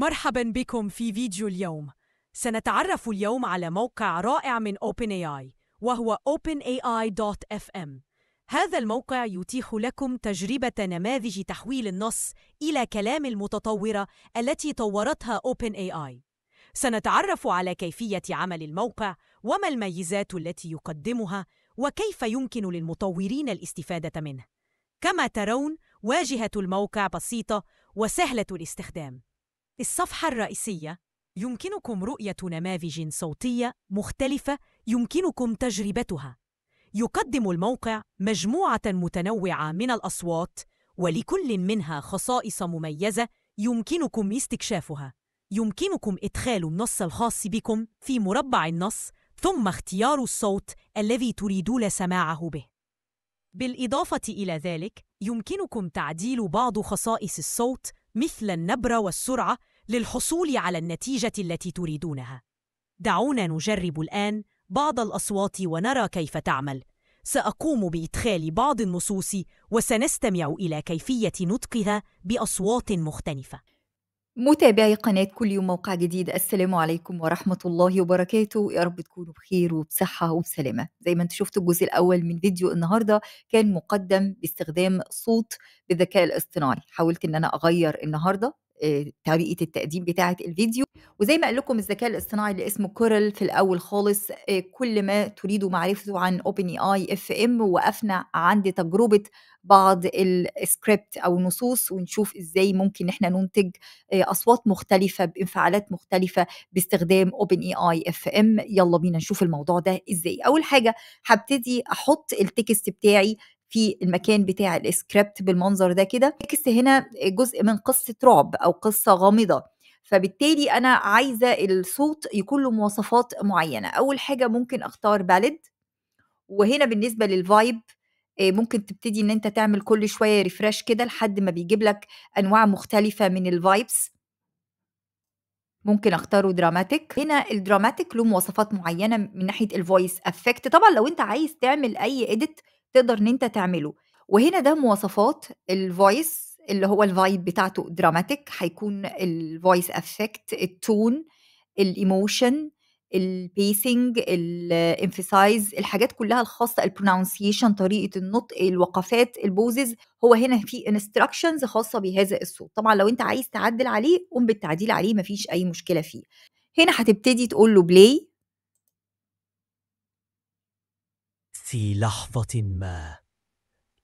مرحبا بكم في فيديو اليوم سنتعرف اليوم على موقع رائع من OpenAI وهو openai.fm هذا الموقع يتيح لكم تجربة نماذج تحويل النص إلى كلام المتطورة التي طورتها OpenAI سنتعرف على كيفية عمل الموقع وما الميزات التي يقدمها وكيف يمكن للمطورين الاستفادة منه كما ترون واجهة الموقع بسيطة وسهلة الاستخدام الصفحة الرئيسية يمكنكم رؤية نماذج صوتية مختلفة يمكنكم تجربتها. يقدم الموقع مجموعة متنوعة من الأصوات ولكل منها خصائص مميزة يمكنكم استكشافها. يمكنكم إدخال النص الخاص بكم في مربع النص ثم اختيار الصوت الذي تريدون سماعه به. بالإضافة إلى ذلك، يمكنكم تعديل بعض خصائص الصوت مثل النبرة والسرعة للحصول على النتيجة التي تريدونها. دعونا نجرب الآن بعض الأصوات ونرى كيف تعمل. سأقوم بإدخال بعض النصوص وسنستمع إلى كيفية نطقها بأصوات مختلفة. متابعي قناة كل يوم موقع جديد السلام عليكم ورحمة الله وبركاته يا رب تكونوا بخير وبصحة وبسلامة زي ما انت شفت الجزء الأول من فيديو النهاردة كان مقدم باستخدام صوت بالذكاء الاصطناعي حاولت ان انا اغير النهاردة طريقه التقديم بتاعه الفيديو وزي ما قال لكم الذكاء الاصطناعي اللي اسمه كورل في الاول خالص كل ما تريدوا معرفته عن اوبن اي اي اف ام وقفنا عند تجربه بعض السكريبت او النصوص ونشوف ازاي ممكن احنا ننتج اصوات مختلفه بانفعالات مختلفه باستخدام اوبن اي اي اف ام يلا بينا نشوف الموضوع ده ازاي اول حاجه هبتدي احط التكست بتاعي في المكان بتاع السكريبت بالمنظر ده كده عكس هنا جزء من قصه رعب او قصه غامضه فبالتالي انا عايزه الصوت يكون له مواصفات معينه اول حاجه ممكن اختار بالد وهنا بالنسبه للفايب آه، ممكن تبتدي ان انت تعمل كل شويه ريفرش كده لحد ما بيجيب لك انواع مختلفه من الفايبس ممكن اختاره دراماتيك هنا الدراماتيك له مواصفات معينه من ناحيه الفويس افكت طبعا لو انت عايز تعمل اي اديت تقدر ان انت تعمله وهنا ده مواصفات الفويس اللي هو الفايب بتاعته دراماتيك هيكون الفويس افكت التون الايموشن البيسنج الامفسايز الحاجات كلها الخاصه البرونسيشن طريقه النطق الوقفات البوزز هو هنا في انستراكشنز خاصه بهذا الصوت طبعا لو انت عايز تعدل عليه قم بالتعديل عليه مفيش اي مشكله فيه هنا هتبتدي تقول له بلاي في لحظة ما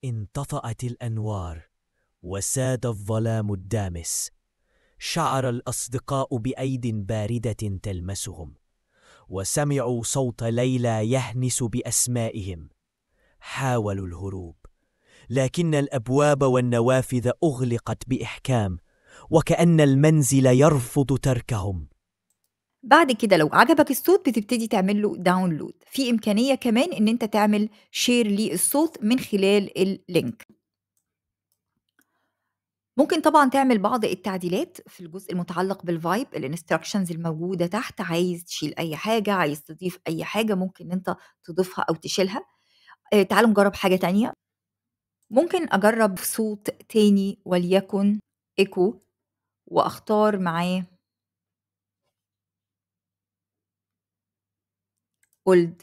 انطفأت الأنوار وساد الظلام الدامس شعر الأصدقاء بأيد باردة تلمسهم وسمعوا صوت ليلى يهنس بأسمائهم حاولوا الهروب لكن الأبواب والنوافذ أغلقت بإحكام وكأن المنزل يرفض تركهم بعد كده لو عجبك الصوت بتبتدي تعمل له داونلود في إمكانية كمان إن أنت تعمل شير للصوت من خلال اللينك ممكن طبعا تعمل بعض التعديلات في الجزء المتعلق بالفايب الانستراكشنز الموجودة تحت عايز تشيل أي حاجة عايز تضيف أي حاجة ممكن أنت تضيفها أو تشيلها آه تعالوا نجرب حاجة تانية ممكن أجرب صوت تاني وليكن إيكو وأختار معاه اولد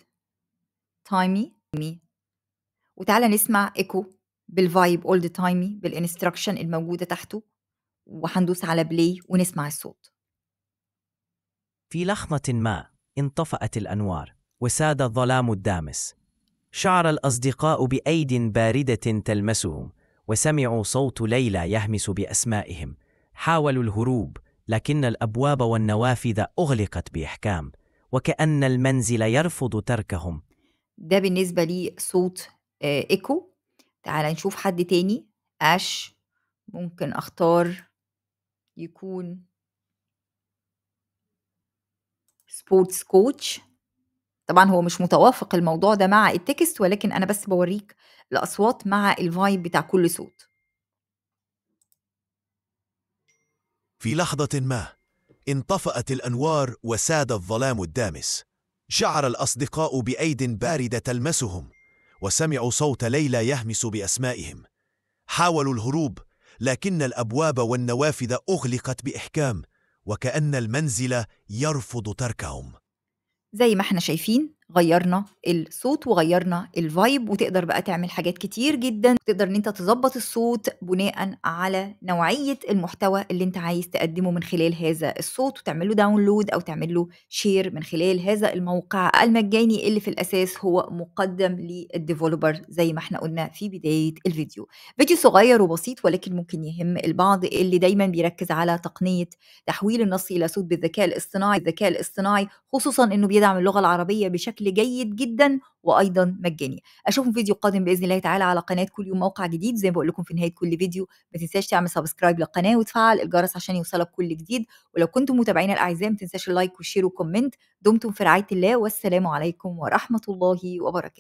تايمي مي وتعالى نسمع ايكو بالفايب اولد تايمي بالانستراكشن الموجوده تحته وهندوس على بلاي ونسمع الصوت في لحظة ما انطفأت الأنوار وساد الظلام الدامس شعر الأصدقاء بأيد باردة تلمسهم وسمعوا صوت ليلى يهمس بأسمائهم حاولوا الهروب لكن الأبواب والنوافذ أغلقت بإحكام وكأن المنزل يرفض تركهم ده بالنسبة لي صوت إيكو آه، تعال نشوف حد تاني أش ممكن أختار يكون سبورتس كوتش طبعا هو مش متوافق الموضوع ده مع التكست ولكن أنا بس بوريك الأصوات مع الفايب بتاع كل صوت في لحظة ما انطفأت الأنوار وساد الظلام الدامس شعر الأصدقاء بأيد باردة تلمسهم وسمعوا صوت ليلى يهمس بأسمائهم حاولوا الهروب لكن الأبواب والنوافذ أغلقت بإحكام وكأن المنزل يرفض تركهم زي ما احنا شايفين غيرنا الصوت وغيرنا الفايب وتقدر بقى تعمل حاجات كتير جدا تقدر ان انت تظبط الصوت بناء على نوعيه المحتوى اللي انت عايز تقدمه من خلال هذا الصوت وتعمل له داونلود او تعمل له شير من خلال هذا الموقع المجاني اللي في الاساس هو مقدم للديفلوبر زي ما احنا قلنا في بدايه الفيديو فيديو صغير وبسيط ولكن ممكن يهم البعض اللي دايما بيركز على تقنيه تحويل النص الى صوت بالذكاء الاصطناعي الذكاء الاصطناعي خصوصا انه بيدعم اللغه العربيه بشكل بشكل جيد جدا وايضا مجاني اشوفكم فيديو قادم باذن الله تعالى على قناه كل يوم موقع جديد زي ما بقول لكم في نهايه كل فيديو ما تنساش تعمل سبسكرايب للقناه وتفعل الجرس عشان يوصلك كل جديد ولو كنتم متابعين الاعزاء ما تنساش اللايك والشير وكومنت دمتم في رعايه الله والسلام عليكم ورحمه الله وبركاته